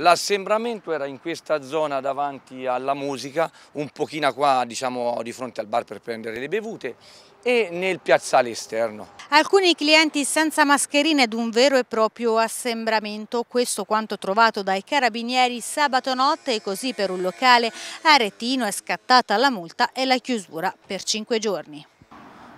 L'assembramento era in questa zona davanti alla musica, un pochino qua diciamo di fronte al bar per prendere le bevute e nel piazzale esterno. Alcuni clienti senza mascherine ed un vero e proprio assembramento, questo quanto trovato dai carabinieri sabato notte e così per un locale aretino è scattata la multa e la chiusura per cinque giorni.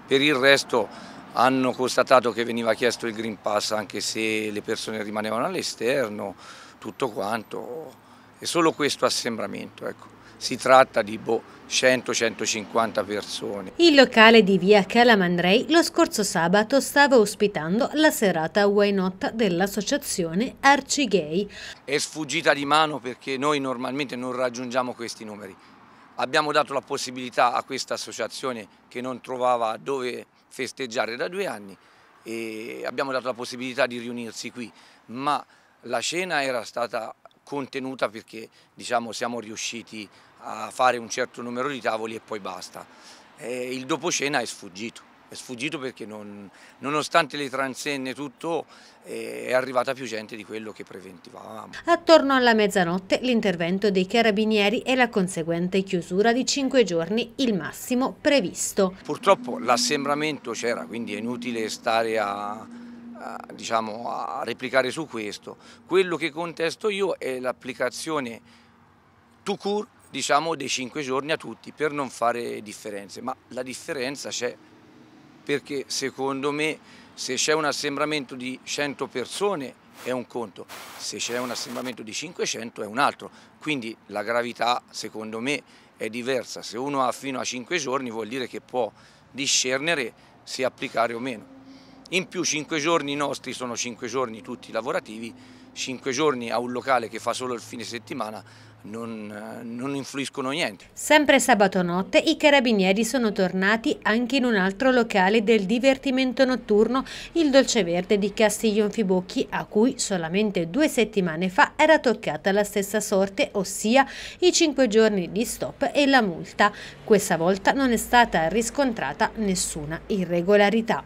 Per il resto hanno constatato che veniva chiesto il Green Pass anche se le persone rimanevano all'esterno, tutto quanto è solo questo assembramento. Ecco. Si tratta di boh, 100-150 persone. Il locale di via Calamandrei lo scorso sabato stava ospitando la serata Why Not dell'associazione Arci Gay. È sfuggita di mano perché noi normalmente non raggiungiamo questi numeri. Abbiamo dato la possibilità a questa associazione che non trovava dove festeggiare da due anni e abbiamo dato la possibilità di riunirsi qui, ma la cena era stata contenuta perché diciamo, siamo riusciti a fare un certo numero di tavoli e poi basta. E il dopo cena è sfuggito, è sfuggito perché non, nonostante le transenne tutto eh, è arrivata più gente di quello che preventivavamo. Attorno alla mezzanotte l'intervento dei carabinieri e la conseguente chiusura di 5 giorni, il massimo previsto. Purtroppo l'assembramento c'era, quindi è inutile stare a eh, diciamo, a replicare su questo. Quello che contesto io è l'applicazione to cure diciamo, dei cinque giorni a tutti per non fare differenze, ma la differenza c'è perché secondo me se c'è un assembramento di 100 persone è un conto, se c'è un assembramento di 500 è un altro, quindi la gravità secondo me è diversa, se uno ha fino a 5 giorni vuol dire che può discernere se applicare o meno. In più cinque giorni nostri sono cinque giorni tutti lavorativi, cinque giorni a un locale che fa solo il fine settimana non, eh, non, influiscono niente. Sempre sabato notte i carabinieri sono tornati anche in un altro locale del divertimento notturno, il Dolce Verde di Castiglion Fibocchi, a cui solamente due settimane fa era toccata la stessa sorte, ossia i cinque giorni di stop e la multa. Questa volta non è stata riscontrata nessuna irregolarità.